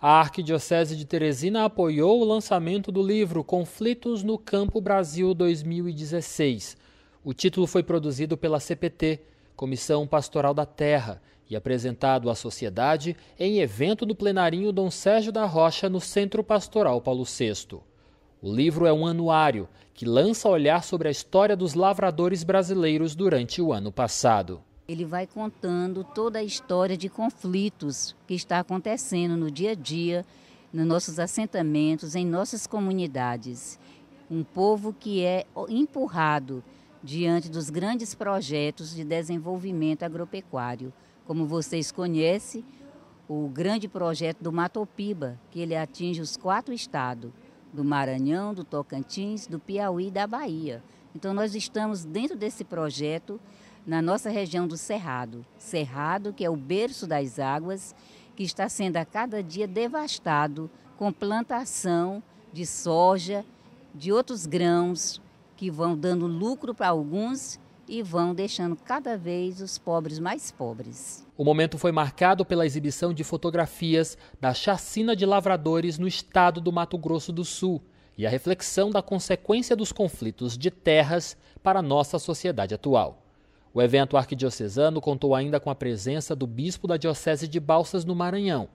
A Arquidiocese de Teresina apoiou o lançamento do livro Conflitos no Campo Brasil 2016. O título foi produzido pela CPT, Comissão Pastoral da Terra, e apresentado à sociedade em evento do plenarinho Dom Sérgio da Rocha no Centro Pastoral Paulo VI. O livro é um anuário que lança olhar sobre a história dos lavradores brasileiros durante o ano passado. Ele vai contando toda a história de conflitos que está acontecendo no dia a dia, nos nossos assentamentos, em nossas comunidades. Um povo que é empurrado diante dos grandes projetos de desenvolvimento agropecuário. Como vocês conhecem, o grande projeto do Matopiba, que ele atinge os quatro estados, do Maranhão, do Tocantins, do Piauí e da Bahia. Então nós estamos dentro desse projeto na nossa região do Cerrado. Cerrado, que é o berço das águas, que está sendo a cada dia devastado com plantação de soja, de outros grãos, que vão dando lucro para alguns e vão deixando cada vez os pobres mais pobres. O momento foi marcado pela exibição de fotografias da chacina de lavradores no estado do Mato Grosso do Sul e a reflexão da consequência dos conflitos de terras para a nossa sociedade atual. O evento arquidiocesano contou ainda com a presença do bispo da Diocese de Balsas, no Maranhão.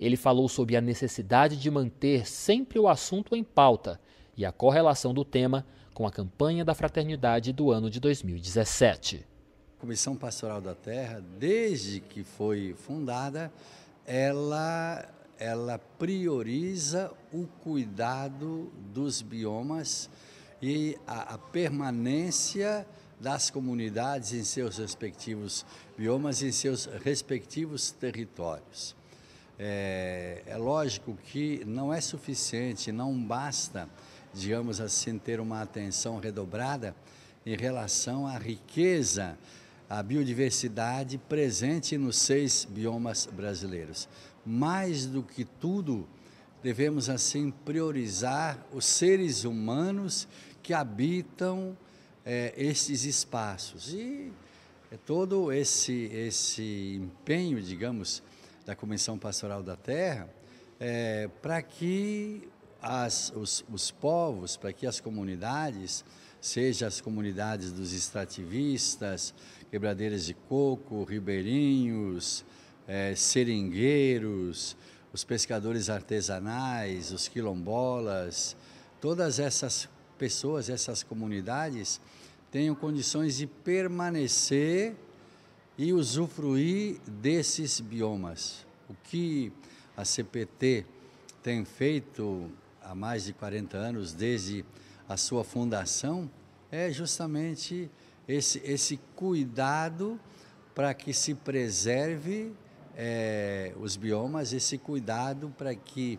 Ele falou sobre a necessidade de manter sempre o assunto em pauta e a correlação do tema com a campanha da fraternidade do ano de 2017. A Comissão Pastoral da Terra, desde que foi fundada, ela, ela prioriza o cuidado dos biomas e a, a permanência das comunidades em seus respectivos biomas, em seus respectivos territórios. É, é, lógico que não é suficiente, não basta, digamos assim, ter uma atenção redobrada em relação à riqueza, à biodiversidade presente nos seis biomas brasileiros. Mais do que tudo, devemos assim priorizar os seres humanos que habitam é, esses espaços. E é todo esse, esse empenho, digamos, da Comissão Pastoral da Terra, é, para que as, os, os povos, para que as comunidades, seja as comunidades dos extrativistas, quebradeiras de coco, ribeirinhos, é, seringueiros, os pescadores artesanais, os quilombolas, todas essas pessoas, essas comunidades, tenham condições de permanecer e usufruir desses biomas. O que a CPT tem feito há mais de 40 anos, desde a sua fundação, é justamente esse, esse cuidado para que se preserve é, os biomas, esse cuidado para que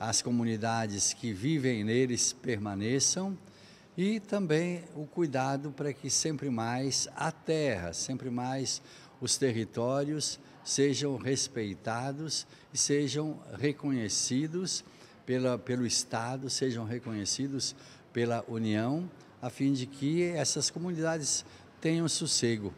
as comunidades que vivem neles permaneçam e também o cuidado para que sempre mais a terra, sempre mais os territórios sejam respeitados e sejam reconhecidos pela, pelo Estado, sejam reconhecidos pela União, a fim de que essas comunidades tenham sossego.